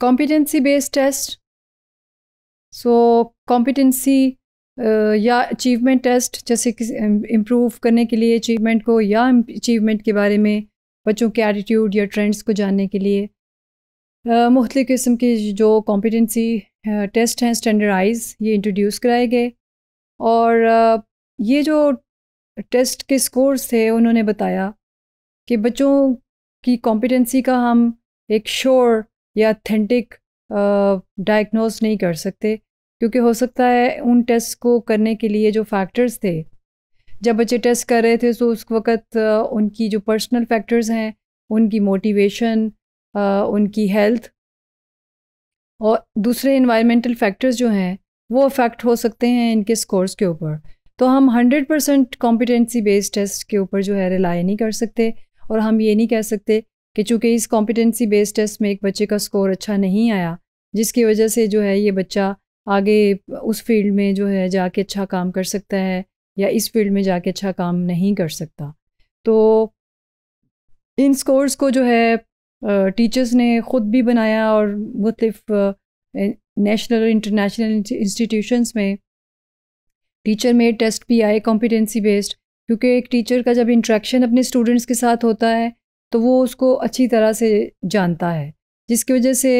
competency based test so competency या achievement test जैसे कि इम्प्रूव um, करने के लिए अचीवमेंट को या अचीवमेंट के बारे में बच्चों के एटीट्यूड या ट्रेंड्स को जानने के लिए uh, मुख्तु किस्म के जो कॉम्पिटेंसी टेस्ट uh, हैं स्टैंडर्डाइज ये इंट्रोड्यूस कराए गए और uh, ये जो टेस्ट के स्कोर्स थे उन्होंने बताया कि बच्चों की कॉम्पिटेंसी का हम एक श्योर या अथेंटिक डायग्नोज नहीं कर सकते क्योंकि हो सकता है उन टेस्ट को करने के लिए जो फैक्टर्स थे जब बच्चे टेस्ट कर रहे थे तो उस वक़्त उनकी जो पर्सनल फैक्टर्स हैं उनकी मोटिवेशन उनकी हेल्थ और दूसरे इन्वायरमेंटल फैक्टर्स जो हैं वो अफेक्ट हो सकते हैं इनके स्कोर्स के ऊपर तो हम 100 परसेंट कॉम्पिटेंसी बेस्ड टेस्ट के ऊपर जो है रिलाई नहीं कर सकते और हम ये नहीं कह सकते कि चूँकि इस कॉम्पिटेंसी बेस्ड टेस्ट में एक बच्चे का स्कोर अच्छा नहीं आया जिसकी वजह से जो है ये बच्चा आगे उस फील्ड में जो है जाके अच्छा काम कर सकता है या इस फील्ड में जाके अच्छा काम नहीं कर सकता तो इन स्कोर्स को जो है टीचर्स ने ख़ुद भी बनाया और मुख्तफ नेशनल और इंटरनेशनल इंस्टीट्यूशंस में टीचर में टेस्ट भी आए कॉम्पिटेंसी बेस्ड क्योंकि एक टीचर का जब इंट्रैक्शन अपने स्टूडेंट्स के साथ होता है तो वो उसको अच्छी तरह से जानता है जिसकी वजह से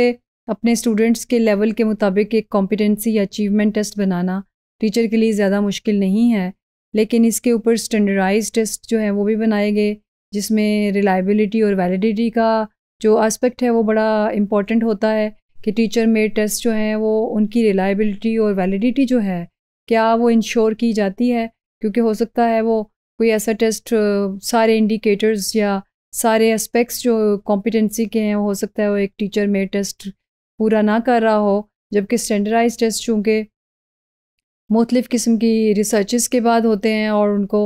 अपने स्टूडेंट्स के लेवल के मुताबिक एक कॉम्पिटेंसी या अचीवमेंट टेस्ट बनाना टीचर के लिए ज़्यादा मुश्किल नहीं है लेकिन इसके ऊपर स्टैंडर्डाइज टेस्ट जो है वो भी बनाए गए जिसमें रिलायबिलिटी और वैलिडिटी का जो एस्पेक्ट है वो बड़ा इम्पॉर्टेंट होता है कि टीचर मेड टेस्ट जो हैं वो उनकी रिलायबिलिटी और वैलिडिटी जो है क्या वो इंश्योर की जाती है क्योंकि हो सकता है वो कोई ऐसा टेस्ट सारे इंडिकेटर्स या सारे एस्पेक्ट्स जो कॉम्पिटेंसी के हैं हो सकता है वो एक टीचर में टेस्ट पूरा ना कर रहा हो जबकि स्टैंडर्डाइज टेस्ट चूँकि मुख्तफ़ किस्म की रिसर्चेस के बाद होते हैं और उनको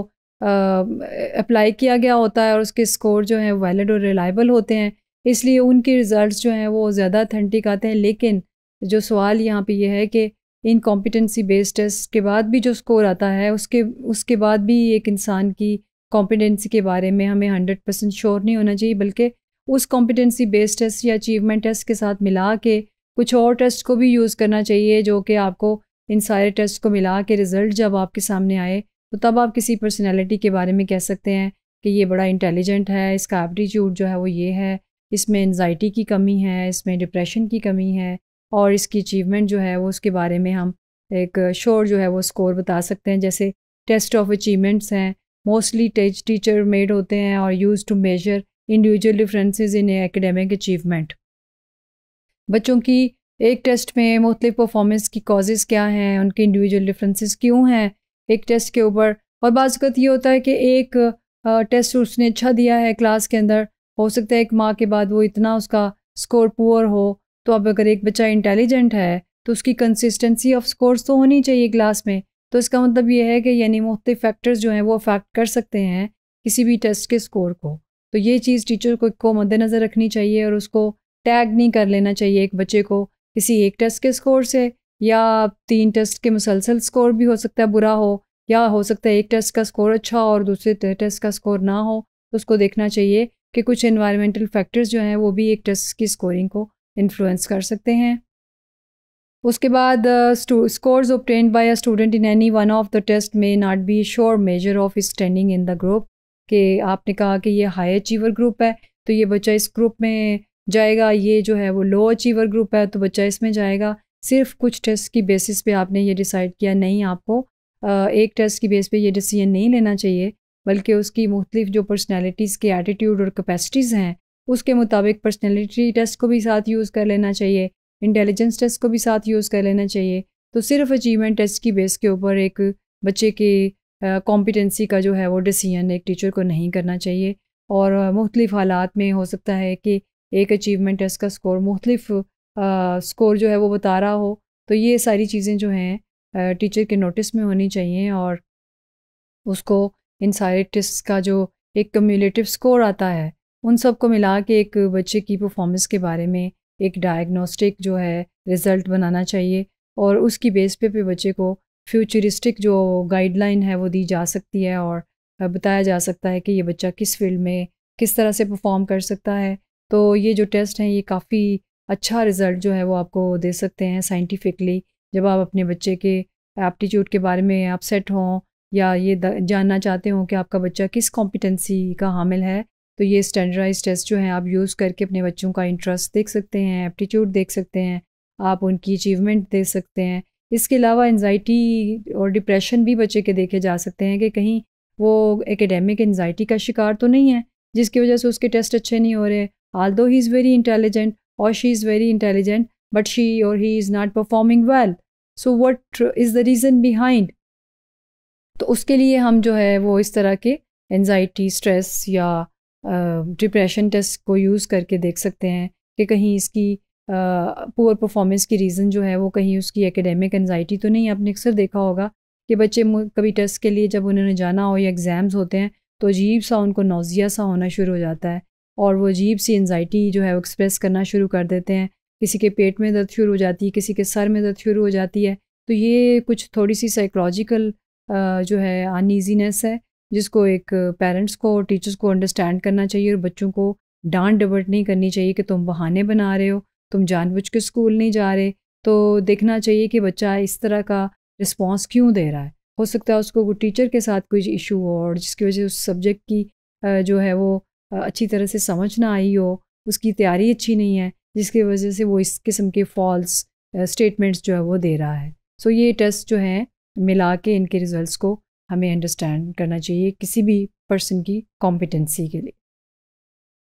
अप्लाई किया गया होता है और उसके स्कोर जो हैं वैलिड और रिलायबल होते हैं इसलिए उनके रिज़ल्ट जो हैं वो ज़्यादा अथेंटिक आते हैं लेकिन जो सवाल यहाँ पे ये यह है कि इन कॉम्पिटेंसी बेस्ड टेस्ट के बाद भी जो स्कोर आता है उसके उसके बाद भी एक इंसान की कॉम्पिटेंसी के बारे में हमें हंड्रेड परसेंट श्योर नहीं होना चाहिए बल्कि उस कॉम्पिटेंसी बेस्ड टेस्ट या अचीवमेंट टेस्ट के साथ मिला के कुछ और टेस्ट को भी यूज़ करना चाहिए जो कि आपको इन सारे टेस्ट को मिला के रिज़ल्ट जब आपके सामने आए तो तब आप किसी पर्सनैलिटी के बारे में कह सकते हैं कि ये बड़ा इंटेलिजेंट है इसका एप्टीट्यूड जो है वो ये है इसमें एनजाइटी की कमी है इसमें डिप्रेशन की कमी है और इसकी अचीवमेंट जो है वो उसके बारे में हम एक शोर जो है वो स्कोर बता सकते हैं जैसे टेस्ट ऑफ अचीवमेंट्स हैं मोस्टली टीचर मेड होते हैं और use to measure individual differences in academic achievement बच्चों की एक टेस्ट में मुख्तलिफ परफॉर्मेंस की कॉजेज़ क्या हैं उनके इंडिविजुअल डिफरेंसेस क्यों हैं एक टेस्ट के ऊपर और बाज़त ये होता है कि एक टेस्ट उसने अच्छा दिया है क्लास के अंदर हो सकता है एक माह के बाद वो इतना उसका स्कोर पुअर हो तो अब अगर एक बच्चा इंटेलिजेंट है तो उसकी कंसिस्टेंसी ऑफ स्कोर्स तो होनी चाहिए क्लास में तो इसका मतलब ये है कि यानी मुख्त फैक्टर्स जो हैं वो अफेक्ट कर सकते हैं किसी भी टेस्ट के स्कोर को तो ये चीज़ टीचर को, को मद्देनज़र रखनी चाहिए और उसको टैग नहीं कर लेना चाहिए एक बच्चे को किसी एक टेस्ट के स्कोर से या तीन टेस्ट के मुसलसल स्कोर भी हो सकता है बुरा हो या हो सकता है एक टेस्ट का स्कोर अच्छा और दूसरे टेस्ट का स्कोर ना हो तो उसको देखना चाहिए कि कुछ इन्वायरमेंटल फैक्टर्स जो हैं वो भी एक टेस्ट की स्कोरिंग को इन्फ्लुएंस कर सकते हैं उसके बाद scores obtained by a student in any one of the test में not be sure measure of standing in the group कि आपने कहा कि ये हाई अचीवर ग्रुप है तो ये बच्चा इस ग्रुप में जाएगा ये जो है वो लो अचीवर ग्रुप है तो बच्चा इसमें जाएगा सिर्फ कुछ टेस्ट की बेसिस पे आपने ये डिसाइड किया नहीं आपको uh, एक टेस्ट की बेस पे ये डिसीजन नहीं लेना चाहिए बल्कि उसकी मुख्तलिफ जो पर्सनैलिटीज़ के एटीट्यूड और कैपेसिटीज़ हैं उसके मुताबिक पर्सनैलिटी टेस्ट को भी साथ यूज़ कर लेना चाहिए इंटेलिजेंस टेस्ट को भी साथ यूज़ कर लेना चाहिए तो सिर्फ अचीवमेंट टेस्ट की बेस के ऊपर एक बच्चे के कॉम्पिटेंसी का जो है वो डिसीजन एक टीचर को नहीं करना चाहिए और मुख्तलिफ हालात में हो सकता है कि एक अचीवमेंट टेस्ट का स्कोर मुख्तलिफ स्कोर जो है वो बता रहा हो तो ये सारी चीज़ें जो हैं टीचर के नोटिस में होनी चाहिए और उसको इन सारे टेस्ट का जो एक कम्यूलेटिव स्कोर आता है उन सब को मिला के एक बच्चे की परफॉर्मेंस के बारे में एक डायग्नोस्टिक जो है रिज़ल्ट बनाना चाहिए और उसकी बेस पे भी बच्चे को फ्यूचरिस्टिक जो गाइडलाइन है वो दी जा सकती है और बताया जा सकता है कि ये बच्चा किस फील्ड में किस तरह से परफॉर्म कर सकता है तो ये जो टेस्ट हैं ये काफ़ी अच्छा रिज़ल्ट जो है वो आपको दे सकते हैं साइंटिफिकली जब आप अपने बच्चे के एप्टीट्यूड के बारे में अपसेट हों या ये जानना चाहते हों कि आपका बच्चा किस कॉम्पिटेंसी का हामिल है तो ये स्टैंडर्डाइज टेस्ट जो है आप यूज़ करके अपने बच्चों का इंटरेस्ट देख सकते हैं एप्टीट्यूड देख सकते हैं आप उनकी अचीवमेंट देख सकते हैं इसके अलावा एनजाइटी और डिप्रेशन भी बच्चे के देखे जा सकते हैं कि कहीं वो एकेडमिक एनजाइटी का शिकार तो नहीं है जिसकी वजह से उसके टेस्ट अच्छे नहीं हो रहे although he is very intelligent और she is very intelligent but she और he is not performing well so what is the reason behind तो उसके लिए हम जो है वो इस तरह के एनजाइटी स्ट्रेस या डिप्रेशन टेस्ट को यूज़ करके देख सकते हैं कि कहीं इसकी पुअर uh, परफॉर्मेंस की रीज़न जो है वो कहीं उसकी एकेडमिक एनजाइटी तो नहीं आपने अक्सर देखा होगा कि बच्चे कभी टेस्ट के लिए जब उन्होंने जाना हो या एग्ज़ाम्स होते हैं तो अजीब सा उनको नौजिया सा होना शुरू हो जाता है और वो अजीब सी एनजाइटी जो है वो एक्सप्रेस करना शुरू कर देते हैं किसी के पेट में दर्द शुरू हो जाती है किसी के सर में दर्द शुरू हो जाती है तो ये कुछ थोड़ी सी साइकोलॉजिकल जो है अनइजीनेस है जिसको एक पेरेंट्स को और टीचर्स को अंडरस्टैंड करना चाहिए और बच्चों को डांट डबट नहीं करनी चाहिए कि तुम बहाने बना रहे हो तुम जानबूझ के स्कूल नहीं जा रहे तो देखना चाहिए कि बच्चा इस तरह का रिस्पॉन्स क्यों दे रहा है हो सकता है उसको टीचर के साथ कोई इशू हो और जिसकी वजह से उस सब्जेक्ट की जो है वो अच्छी तरह से समझ ना आई हो उसकी तैयारी अच्छी नहीं है जिसकी वजह से वो इस किस्म के फॉल्स स्टेटमेंट्स जो है वो दे रहा है सो so, ये टेस्ट जो है मिला के इनके रिज़ल्ट को हमें अंडरस्टैंड करना चाहिए किसी भी पर्सन की कॉम्पिटेंसी के लिए